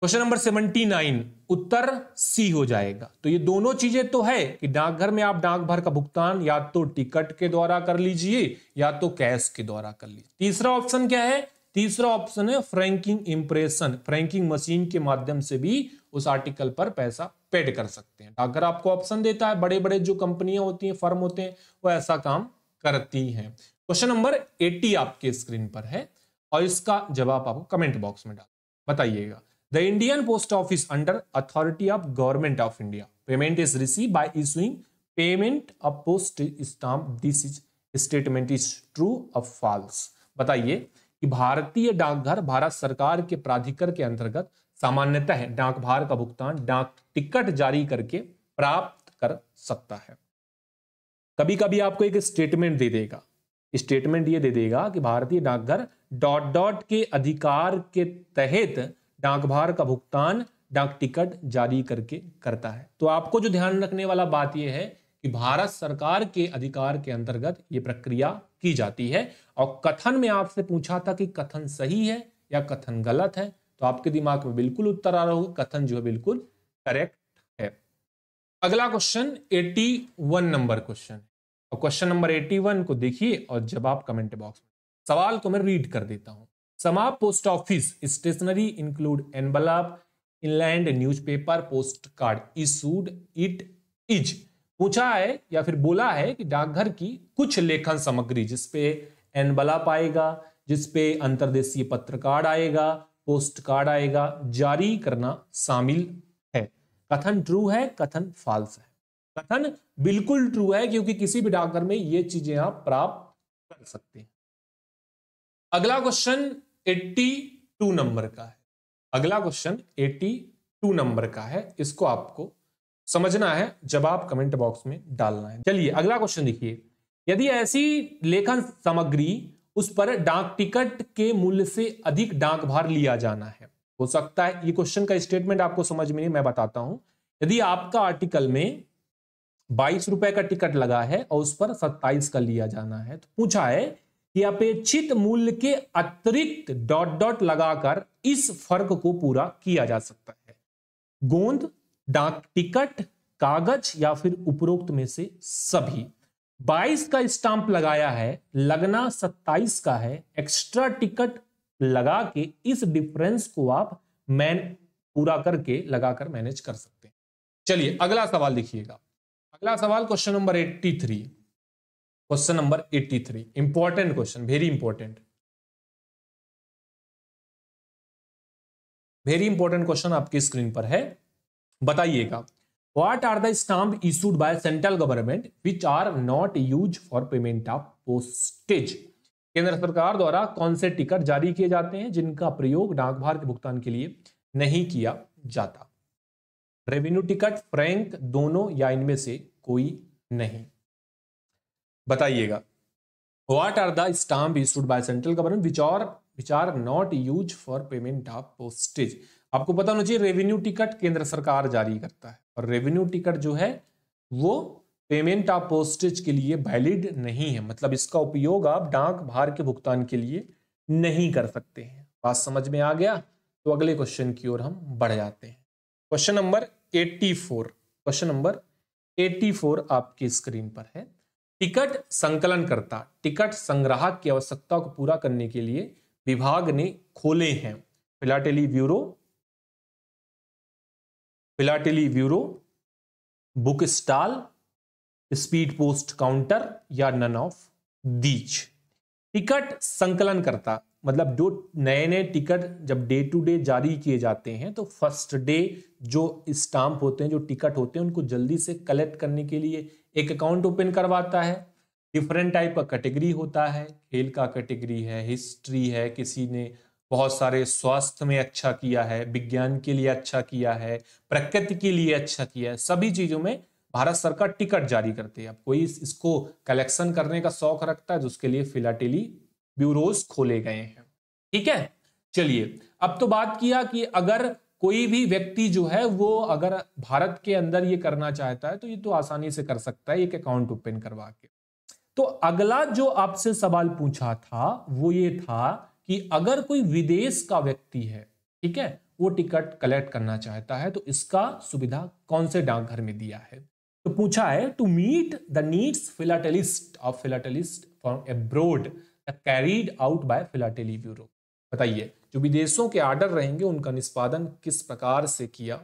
क्वेश्चन नंबर सेवेंटी नाइन उत्तर सी हो जाएगा तो ये दोनों चीजें तो है कि डाकघर में आप डाक भर का भुगतान या तो टिकट के द्वारा कर लीजिए या तो कैश के द्वारा कर लीजिए तीसरा ऑप्शन क्या है तीसरा ऑप्शन है फ्रैंकिंग इंप्रेशन फ्रैंकिंग मशीन के माध्यम से भी उस आर्टिकल पर पैसा पेड कर सकते हैं डाकघर आपको ऑप्शन देता है बड़े बड़े जो कंपनियां होती हैं फर्म होते हैं वो ऐसा काम करती हैं क्वेश्चन नंबर 80 आपके स्क्रीन पर है और इसका जवाब आपको कमेंट बॉक्स में डाल बताइएगा the Indian post office under authority of government of India payment is receive by issuing payment a post stamp this is statement is true or false बताइए कि भारतीय डाकघर भारत सरकार के प्राधिकर के अंतर्गत सामान्यतः डाक भार का भुगतान डाक टिकट जारी करके प्राप्त कर सकता है कभी कभी आपको एक स्टेटमेंट दे देगा स्टेटमेंट ये दे देगा कि भारतीय डाकघर डॉट डॉट के अधिकार के तहत डाकभार का भुगतान डाक टिकट जारी करके करता है तो आपको जो ध्यान रखने वाला बात यह है कि भारत सरकार के अधिकार के अंतर्गत ये प्रक्रिया की जाती है और कथन में आपसे पूछा था कि कथन सही है या कथन गलत है तो आपके दिमाग में बिल्कुल उत्तर आ रहा होगा कथन जो है बिल्कुल करेक्ट है अगला क्वेश्चन 81 नंबर क्वेश्चन और क्वेश्चन नंबर 81 को देखिए और जवाब कमेंट बॉक्स में सवाल को मैं रीड कर देता हूं समाप post office stationery include envelope inland newspaper post card issued it is पूछा है या फिर बोला है कि डाकघर की कुछ लेखन सामग्री जिसपे एनबलाप आएगा जिसपे अंतर्देशीय पत्रकार आएगा पोस्ट कार्ड आएगा जारी करना शामिल है कथन ट्रू है कथन फॉल्स है कथन बिल्कुल ट्रू है क्योंकि किसी भी डाकघर में ये चीजें आप प्राप्त कर सकते हैं अगला क्वेश्चन 82 नंबर का है अगला क्वेश्चन 82 नंबर का है इसको आपको समझना है जवाब कमेंट बॉक्स में डालना है चलिए अगला क्वेश्चन देखिए यदि ऐसी लेखन सामग्री उस पर डाक टिकट के मूल्य से अधिक डाक भार लिया जाना है हो सकता है ये क्वेश्चन का स्टेटमेंट आपको समझ में नहीं मैं बताता हूं यदि आपका आर्टिकल में बाईस रुपए का टिकट लगा है और उस पर सत्ताईस का लिया जाना है तो पूछा है कि अपेक्षित मूल्य के अतिरिक्त डॉट डॉट लगाकर इस फर्क को पूरा किया जा सकता है गोंद डाक टिकट कागज या फिर उपरोक्त में से सभी बाईस का स्टाम्प लगाया है लगना सत्ताईस का है एक्स्ट्रा टिकट लगा के इस डिफरेंस को आप मैन पूरा करके लगाकर मैनेज कर सकते हैं चलिए अगला सवाल देखिएगा अगला सवाल question number 83 question number 83 important question very important very important question आपकी स्क्रीन पर है बताइएगा What are the stamp issued by central government which are not used for payment of postage? केंद्र सरकार द्वारा कौन से टिकट जारी किए जाते हैं जिनका प्रयोग डाक भार के भुगतान के लिए नहीं किया जाता रेवेन्यू टिकट फ्रैंक दोनों या इनमें से कोई नहीं बताइएगा what are the stamp issued by central government which are which are not use for payment of postage आपको पता होना चाहिए रेवेन्यू टिकट केंद्र सरकार जारी करता है और रेवेन्यू टिकट जो है वो पेमेंट ऑफ पोस्टेज के लिए वैलिड नहीं है मतलब इसका उपयोग आप डाक भार के भुगतान के लिए नहीं कर सकते हैं बात समझ में आ गया तो अगले क्वेश्चन की ओर हम बढ़ जाते हैं क्वेश्चन नंबर 84 क्वेश्चन नंबर 84 आपकी स्क्रीन पर है टिकट संकलन करता टिकट संग्राहक की आवश्यकता को पूरा करने के लिए विभाग ने खोले हैं philately bureau philately bureau book stall speed post counter या नन ऑफ दीच टिकट संकलन करता मतलब जो नए नए टिकट जब डे टू डे जारी किए जाते हैं तो फर्स्ट डे जो स्टाम्प होते हैं जो टिकट होते हैं उनको जल्दी से कलेक्ट करने के लिए एक अकाउंट ओपन करवाता है डिफरेंट टाइप का कैटेगरी होता है खेल का कैटेगरी है हिस्ट्री है किसी ने बहुत सारे स्वास्थ्य में अच्छा किया है विज्ञान के लिए अच्छा किया है प्रकृति के लिए अच्छा किया है सभी चीजों में भारत सरकार टिकट जारी करती है अब कोई इसको कलेक्शन करने का शौक रखता है तो उसके लिए फिलाटेली ब्यूरोज खोले गए हैं ठीक है चलिए अब तो बात किया कि अगर कोई भी व्यक्ति जो है वो अगर भारत के अंदर ये करना चाहता है तो ये तो आसानी से कर सकता है एक अकाउंट ओपन करवा के तो अगला जो आपसे सवाल पूछा था वो ये था कि अगर कोई विदेश का व्यक्ति है ठीक है वो टिकट कलेक्ट करना चाहता है तो इसका सुविधा कौन से डाकघर में दिया है तो पूछा है to meet the needs philatelist of philatelist from abroad carried out by philately bureau बताइए जो विदेशों के आर्डर रहेंगे उनका निष्पादन किस प्रकार से किया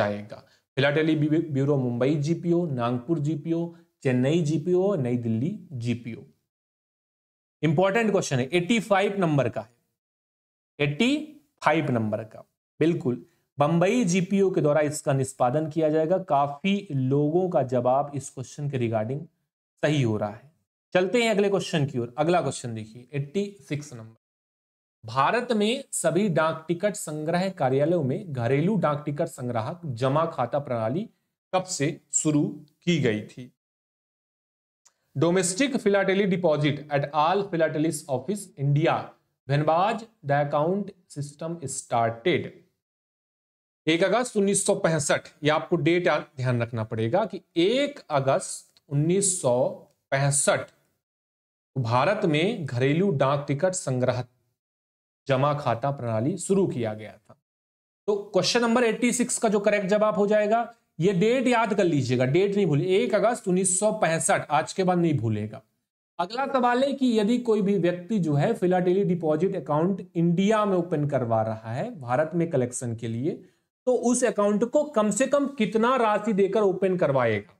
जाएगा philately bureau Mumbai GPO Nagpur GPO Chennai GPO New Delhi GPO important question है 85 नंबर का है 85 नंबर का बिल्कुल बंबई जीपीओ के द्वारा इसका निष्पादन किया जाएगा काफी लोगों का जवाब इस क्वेश्चन के रिगार्डिंग सही हो रहा है चलते हैं अगले क्वेश्चन की ओर अगला क्वेश्चन देखिए 86 नंबर भारत में सभी डाक टिकट संग्रह कार्यालयों में घरेलू डाक टिकट संग्राहक जमा खाता प्रणाली कब से शुरू की गई थी domestic philately deposit at all philatelic office India भेनबाज द अकाउंट सिस्टम स्टार्टेड एक अगस्त उन्नीस सौ ये आपको डेट ध्यान रखना पड़ेगा कि एक अगस्त उन्नीस सौ पैंसठ भारत में घरेलू डाक टिकट संग्रह जमा खाता प्रणाली शुरू किया गया था तो क्वेश्चन नंबर 86 का जो करेक्ट जवाब हो जाएगा ये डेट याद कर लीजिएगा डेट नहीं भूलिए एक अगस्त उन्नीस आज के बाद नहीं भूलेगा अगला सवाल है कि यदि कोई भी व्यक्ति जो है फिलाटेली डिपॉजिट अकाउंट इंडिया में ओपन करवा रहा है भारत में कलेक्शन के लिए तो उस अकाउंट को कम से कम कितना राशि देकर ओपन करवाएगा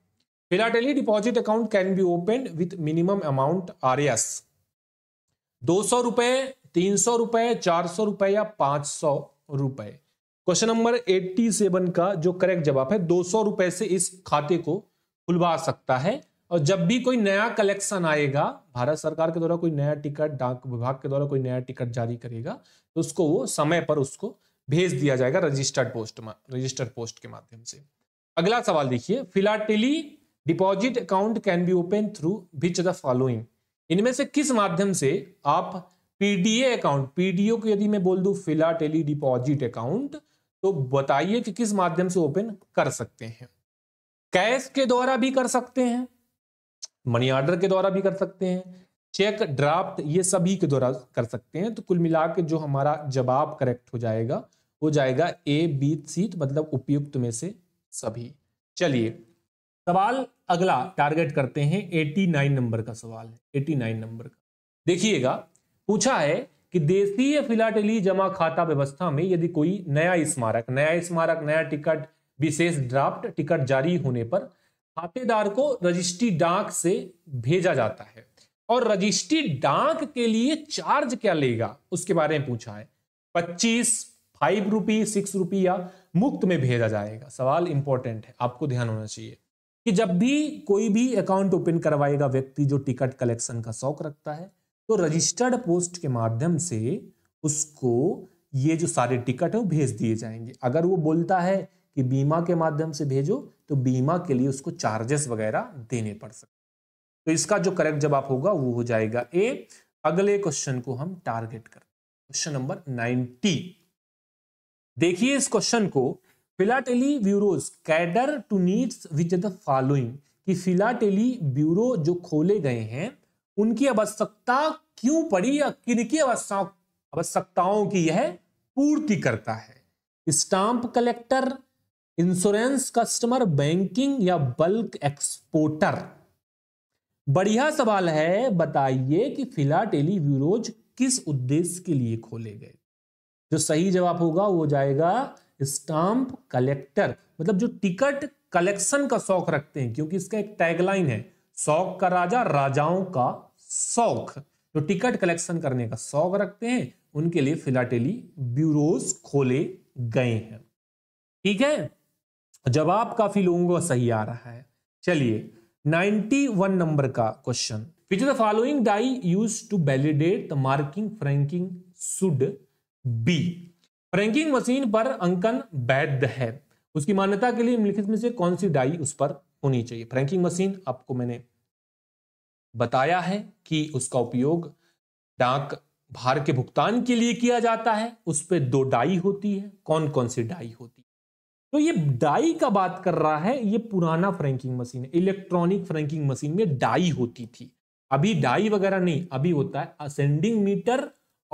philately deposit account can be open with minimum amount R S दो सौ रुपए तीन सौ रुपए चार सौ रुपए या पांच सौ रुपए क्वेश्चन नंबर 87 का जो करेक्ट जवाब है दो सौ रुपए से इस खाते को खुलवा सकता है और जब भी कोई नया कलेक्शन आएगा भारत सरकार के द्वारा कोई नया टिकट डाक विभाग के द्वारा कोई नया टिकट जारी करेगा तो उसको वो समय पर उसको भेज दिया जाएगा रजिस्टर्ड पोस्ट रजिस्टर्ड पोस्ट के माध्यम से अगला सवाल देखिए philately deposit account can be open through which the following इनमें से किस माध्यम से आप पीडीए अकाउंट पीडीओ को यदि मैं बोल दू फिलाटेली डिपॉजिट अकाउंट तो बताइए कि किस माध्यम से ओपन कर सकते हैं कैश के द्वारा भी कर सकते हैं मनी ऑर्डर के द्वारा भी कर सकते हैं चेक ड्राफ्ट ये सभी के द्वारा कर सकते हैं तो कुल मिला के जो हमारा जवाब करेक्ट हो जाएगा वो जाएगा ए बी सी मतलब उपयुक्त में से सभी चलिए सवाल अगला टारगेट करते हैं 89 नंबर का सवाल है 89 नंबर का देखिएगा पूछा है कि देशीय फिलाटेली जमा खाता व्यवस्था में यदि कोई नया स्मारक नया स्मारक नया टिकट विशेष ड्राफ्ट टिकट जारी होने पर खातेदार को रजिस्ट्री डाक से भेजा जाता है और रजिस्ट्री डाक के लिए चार्ज क्या लेगा उसके बारे में पूछा है पच्चीस फाइव रुपी सिक्स रुपी या मुफ्त में भेजा जाएगा सवाल इंपॉर्टेंट है आपको ध्यान होना चाहिए कि जब भी कोई भी अकाउंट ओपन करवाएगा व्यक्ति जो टिकट कलेक्शन का शौक रखता है तो रजिस्टर्ड पोस्ट के माध्यम से उसको ये जो सारे टिकट है वो भेज दिए जाएंगे अगर वो बोलता है कि बीमा के माध्यम से भेजो तो बीमा के लिए उसको चार्जेस वगैरह देने पड़ सकते तो इसका जो करेक्ट जवाब होगा वो हो जाएगा ए अगले क्वेश्चन को हम टारगेट कर क्वेश्चन नंबर नाइनटी देखिए इस क्वेश्चन को philately bureaus cater to needs which the following कि फिलाटेली ब्यूरो जो खोले गए हैं उनकी आवश्यकता क्यों पड़ी या किनकी आवश्यकताओं की यह पूर्ति करता है stamp collector insurance customer banking या बल्क एक्सपोर्टर बढ़िया सवाल है बताइए कि फिला ब्यूरोज किस उद्देश्य के लिए खोले गए जो सही जवाब होगा वो जाएगा स्टाम्प कलेक्टर मतलब जो टिकट कलेक्शन का शौक रखते हैं क्योंकि इसका एक टैगलाइन है शौक का राजा राजाओं का शौक जो टिकट कलेक्शन करने का शौक रखते हैं उनके लिए फिलाटेली ब्यूरोज खोले गए हैं ठीक है जवाब काफी लोगों को सही आ रहा है चलिए 91 नंबर का question which the following die use to validate the marking franking should be franking machine पर अंकन वैध है उसकी मान्यता के लिए निम्नलिखित में से कौन सी डाई उस पर होनी चाहिए फ्रैंकिंग मशीन आपको मैंने बताया है कि उसका उपयोग डाक भार के भुगतान के लिए किया जाता है उस पर दो डाई होती है कौन कौन सी डाई होती है तो ये डाई का बात कर रहा है ये पुराना फ्रैंकिंग मशीन है इलेक्ट्रॉनिक फ्रैंकिंग मशीन में डाई होती थी अभी डाई वगैरह नहीं अभी होता है असेंडिंग मीटर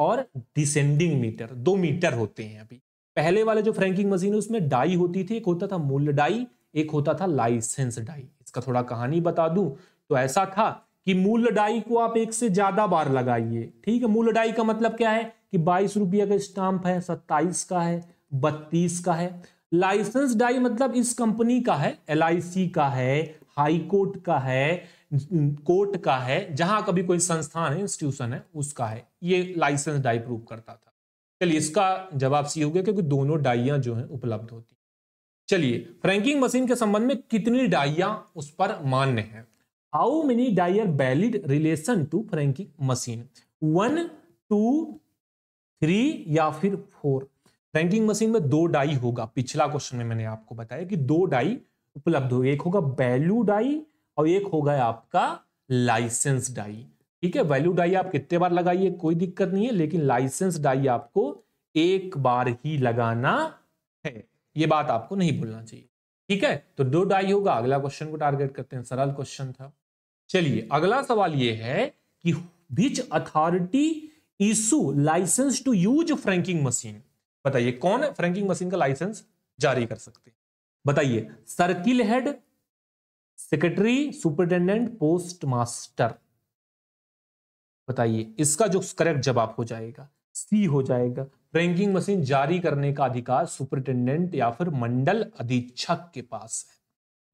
और डिसेंडिंग मीटर दो मीटर होते हैं अभी पहले वाले जो फ्रैंकिंग मशीन है उसमें डाई होती थी एक होता था मूल डाई एक होता था लाइसेंस डाई इसका थोड़ा कहानी बता दूं तो ऐसा था कि मूल लडाई को आप एक से ज्यादा बार लगाइए ठीक है मूल लडाई का मतलब क्या है कि बाईस रुपया का स्टाम्प है सत्ताईस का है बत्तीस का है लाइसेंस डाई मतलब इस कंपनी का है एल का है हाई कोर्ट का है कोर्ट का है जहां कभी कोई संस्थान है इंस्टीट्यूशन है उसका है ये लाइसेंस डाई प्रूव करता था चलिए इसका जवाब सी हो गया क्योंकि दोनों डाइया जो हैं उपलब्ध होती चलिए फ्रैंकिंग मशीन के संबंध में कितनी डाइया उस पर मान्य है how many dies valid relation to franking machine one two three या फिर फोर फ्रेंकिंग मशीन में दो डाई होगा पिछला क्वेश्चन में मैंने आपको बताया कि दो डाई उपलब्ध होगी एक होगा वैल्यू डाई और एक होगा आपका लाइसेंस डाई ठीक है वैल्यू डाई आप कितने बार लगाइए कोई दिक्कत नहीं है लेकिन लाइसेंस डाई आपको एक बार ही लगाना है ये बात आपको नहीं भूलना चाहिए ठीक है तो दो डाई होगा अगला क्वेश्चन को टारगेट करते हैं सरल क्वेश्चन था चलिए अगला सवाल यह है कि which authority issue license to use franking machine बताइए कौन फ्रैंकिंग मशीन का लाइसेंस जारी कर सकते हैं बताइए circle head secretary superintendent post master बताइए इसका जो करेक्ट जवाब हो जाएगा सी हो जाएगा फ्रैंकिंग मशीन जारी करने का अधिकार सुपरिटेंडेंट या फिर मंडल अधीक्षक के पास है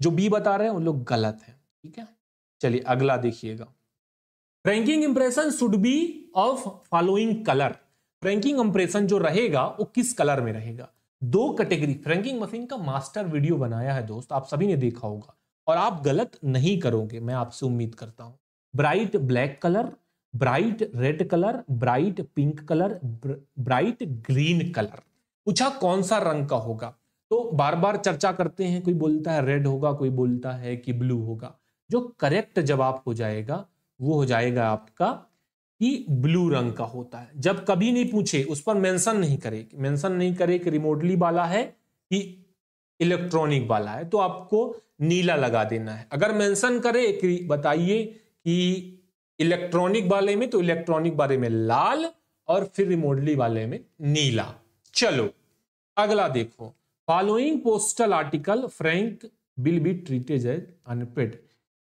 जो बी बता रहे हैं उन लोग गलत है ठीक है चलिए अगला देखिएगा franking impression should be of following colour franking impression जो रहेगा वो किस कलर में रहेगा दो कैटेगरी फ्रैंकिंग मशीन का मास्टर वीडियो बनाया है दोस्त आप सभी ने देखा होगा और आप गलत नहीं करोगे मैं आपसे उम्मीद करता हूं bright black colour bright red colour bright pink colour bright green colour पूछा कौन सा रंग का होगा तो बार बार चर्चा करते हैं कोई बोलता है रेड होगा कोई बोलता है कि ब्लू होगा जो करेक्ट जवाब हो जाएगा वो हो जाएगा आपका कि ब्लू रंग का होता है जब कभी नहीं पूछे उस पर मेंशन नहीं करे मेंशन नहीं करे कि रिमोटली वाला है कि इलेक्ट्रॉनिक वाला है तो आपको नीला लगा देना है अगर मेंशन करे कि बताइए कि इलेक्ट्रॉनिक वाले में तो इलेक्ट्रॉनिक वाले में लाल और फिर रिमोटली वाले में नीला चलो अगला देखो following postal article frank will be treated as unpaid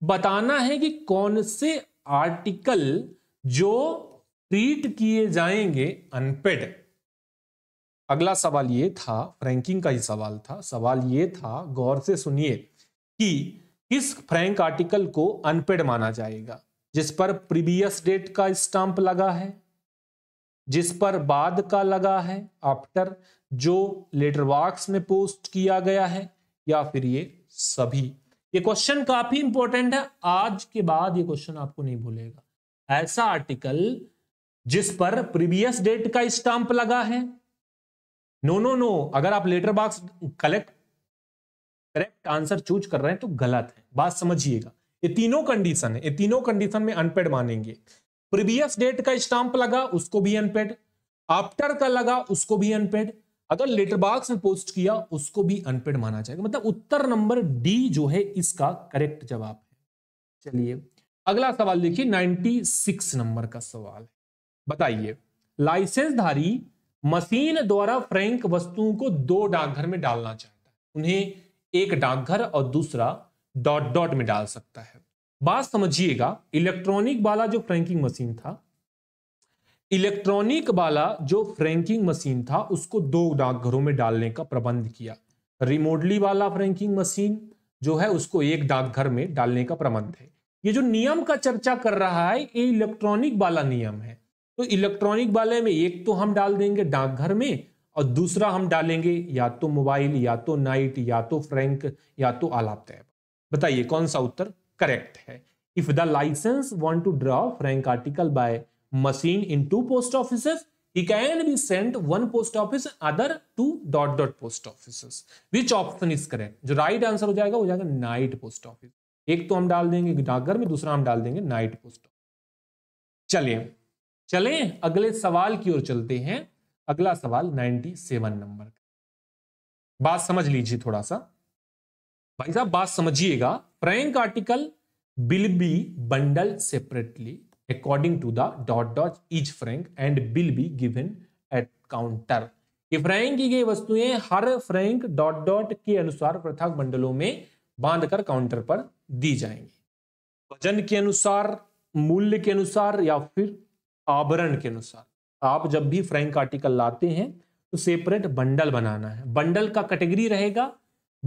बताना है कि कौन से आर्टिकल जो ट्रीट किए जाएंगे अनपेड अगला सवाल ये था फ्रैंकिंग का ही सवाल था सवाल ये था गौर से सुनिए कि किस फ्रैंक आर्टिकल को अनपेड माना जाएगा जिस पर प्रीवियस डेट का स्टाम्प लगा है जिस पर बाद का लगा है आफ्टर जो लेटर वॉक्स में पोस्ट किया गया है या फिर ये सभी ये क्वेश्चन काफी इंपॉर्टेंट है आज के बाद ये क्वेश्चन आपको नहीं भूलेगा ऐसा आर्टिकल जिस पर प्रीवियस डेट का स्टाम्प लगा है नो नो नो अगर आप letter box collect correct answer choose कर रहे हैं तो गलत है बात समझिएगा ये तीनों कंडीशन है ये तीनों कंडीशन में अनपेड मानेंगे प्रीवियस डेट का स्टाम्प लगा उसको भी अनपेड आफ्टर का लगा उसको भी अनपेड अगर लेटर बॉक्स में पोस्ट किया उसको भी अनपेड माना जाएगा मतलब उत्तर नंबर डी जो है इसका करेक्ट जवाब है चलिए अगला सवाल देखिए 96 नंबर का सवाल है बताइए लाइसेंसधारी मशीन द्वारा फ्रैंक वस्तुओं को दो डाकघर में डालना चाहता है उन्हें एक डाकघर और दूसरा डॉट डॉट में डाल सकता है बात समझिएगा इलेक्ट्रॉनिक वाला जो फ्रैंकिंग मशीन था इलेक्ट्रॉनिक वाला जो फ्रैंकिंग मशीन था उसको दो डाकघरों में डालने का प्रबंध किया रिमोटली वाला फ्रैंकिंग मशीन जो है उसको एक डाकघर में डालने का प्रबंध है ये जो नियम का चर्चा कर रहा है ये इलेक्ट्रॉनिक वाला नियम है तो इलेक्ट्रॉनिक वाले में एक तो हम डाल देंगे डाकघर में और दूसरा हम डालेंगे या तो मोबाइल या तो नाइट या तो फ्रैंक या तो आलाप बताइए कौन सा उत्तर करेक्ट है if the license want to draw frank article by machine in two post offices he can be sent one post office other two dot dot post offices which option is correct जो right answer हो जाएगा वो जाएगा night post office एक तो हम डाल देंगे डाकघर में दूसरा हम डाल देंगे नाइट पोस्ट ऑफिस चलिए चले अगले सवाल की ओर चलते हैं अगला सवाल 97 नंबर का बात समझ लीजिए थोड़ा सा भाई साहब बात समझिएगा frank article will be bundle separately according to the dot dot each franc and bill be given at counter ये फ्रैंक की गई वस्तुएं हर फ्रैंक डॉट डॉट के अनुसार पृथक मंडलों में बांधकर काउंटर पर दी जाएंगी वजन के अनुसार मूल्य के अनुसार या फिर आवरण के अनुसार आप जब भी फ्रैंक आर्टिकल लाते हैं तो सेपरेट बंडल बनाना है बंडल का कैटेगरी रहेगा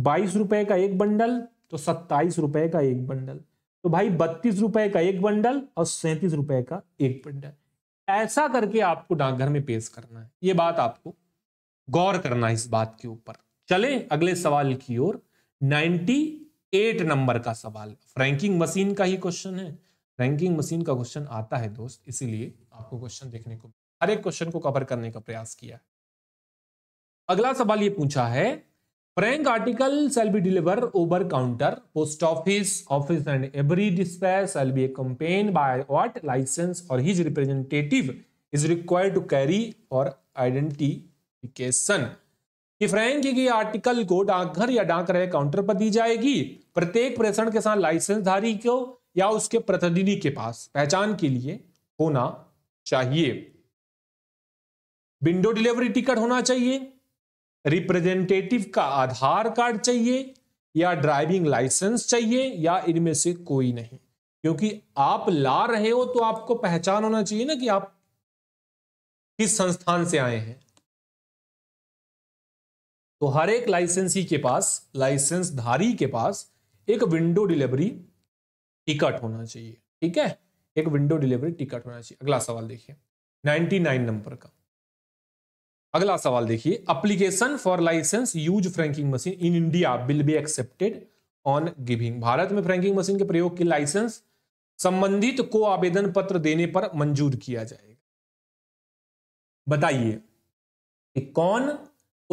बाईस रुपए का एक बंडल तो सत्ताईस रुपए का एक बंडल तो भाई बत्तीस रुपए का एक बंडल और सैंतीस रुपए का एक बंडल ऐसा करके आपको डाकघर में पेश करना है ये बात आपको गौर करना है इस बात के ऊपर चले अगले सवाल की ओर 98 नंबर का सवाल फ्रैंकिंग मशीन का ही क्वेश्चन है रैंकिंग मशीन का क्वेश्चन आता है दोस्त इसीलिए आपको क्वेश्चन देखने को हर एक क्वेश्चन को कवर करने का प्रयास किया है अगला सवाल ये पूछा है Frank article shall be delivered over counter, post office, office and every dispatch shall be accompanied by what license or his representative is required to carry or identification. कि फ्रैंक की आर्टिकल को डाकघर या डाक रहे काउंटर पर दी जाएगी प्रत्येक प्रेषण के साथ लाइसेंसधारी को या उसके प्रतिनिधि के पास पहचान के लिए होना चाहिए विंडो डिलीवरी टिकट होना चाहिए रिप्रेजेंटेटिव का आधार कार्ड चाहिए या ड्राइविंग लाइसेंस चाहिए या इनमें से कोई नहीं क्योंकि आप ला रहे हो तो आपको पहचान होना चाहिए ना कि आप किस संस्थान से आए हैं तो हर एक लाइसेंसी के पास लाइसेंसधारी के पास एक विंडो डिलीवरी टिकट होना चाहिए ठीक है एक विंडो डिलीवरी टिकट होना चाहिए अगला सवाल देखिए 99 नंबर का अगला सवाल देखिए application for license use franking machine in India will be accepted on giving Bharat में फ्रैंकिंग मशीन के प्रयोग के लाइसेंस संबंधित को आवेदन पत्र देने पर मंजूर किया जाएगा बताइए कि कौन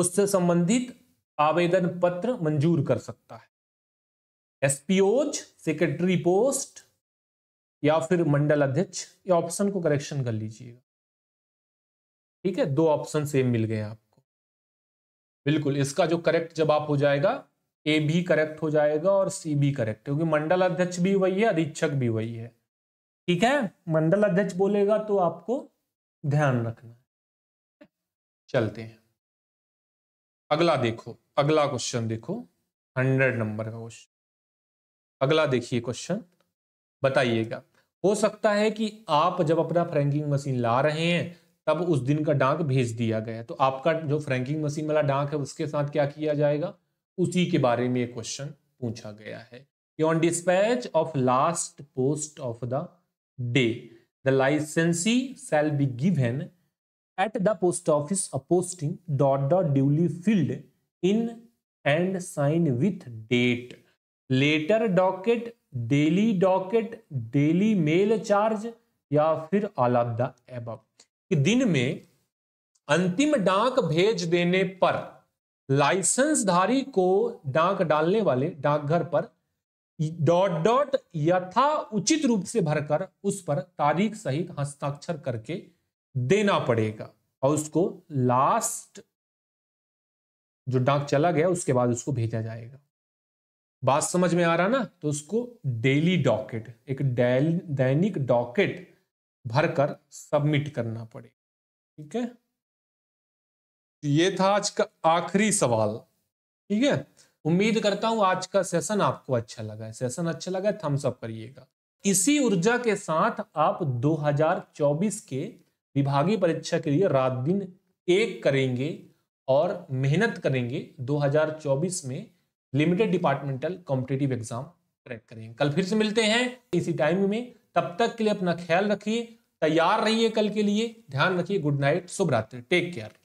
उससे संबंधित आवेदन पत्र मंजूर कर सकता है एसपीओज सेक्रेटरी पोस्ट या फिर मंडल अध्यक्ष ये ऑप्शन को करेक्शन कर लीजिएगा ठीक है दो ऑप्शन सेम मिल गए आपको बिल्कुल इसका जो करेक्ट जवाब हो जाएगा ए भी करेक्ट हो जाएगा और सी भी करेक्ट क्योंकि मंडल अध्यक्ष भी वही है अधीक्षक भी वही है ठीक है मंडल अध्यक्ष बोलेगा तो आपको ध्यान रखना चलते हैं अगला देखो अगला क्वेश्चन देखो हंड्रेड नंबर का क्वेश्चन अगला देखिए क्वेश्चन बताइएगा हो सकता है कि आप जब अपना फ्रैंकिंग मशीन ला रहे हैं तब उस दिन का डाक भेज दिया गया तो आपका जो फ्रैंकिंग मशीन वाला डाक है उसके साथ क्या किया जाएगा उसी के बारे में क्वेश्चन पूछा गया है on dispatch of last post of the day the licensee shall be given at the post office a posting dot dot duly filled in and sign with date letter docket daily docket daily mail charge या फिर ऑल ऑफ द एब कि दिन में अंतिम डाक भेज देने पर लाइसेंसधारी को डाक डालने वाले डाकघर पर डॉट डॉट यथा उचित रूप से भरकर उस पर तारीख सहित हस्ताक्षर करके देना पड़ेगा और उसको लास्ट जो डाक चला गया उसके बाद उसको भेजा जाएगा बात समझ में आ रहा ना तो उसको डेली डॉकेट एक दैनिक डॉकेट भरकर सबमिट करना पड़ेगा ठीक है तो ये था आज का आखिरी सवाल ठीक है उम्मीद करता हूं आज का सेशन आपको अच्छा लगा है सेशन अच्छा लगा है थम्सअप तो करिएगा इसी ऊर्जा के साथ आप 2024 के विभागीय परीक्षा के लिए रात दिन एक करेंगे और मेहनत करेंगे 2024 में limited departmental competitive exam crack करेंगे कल फिर से मिलते हैं इसी टाइम में तब तक के लिए अपना ख्याल रखिए तैयार रहिए कल के लिए ध्यान रखिए गुड नाइट शुभ रात्रि टेक केयर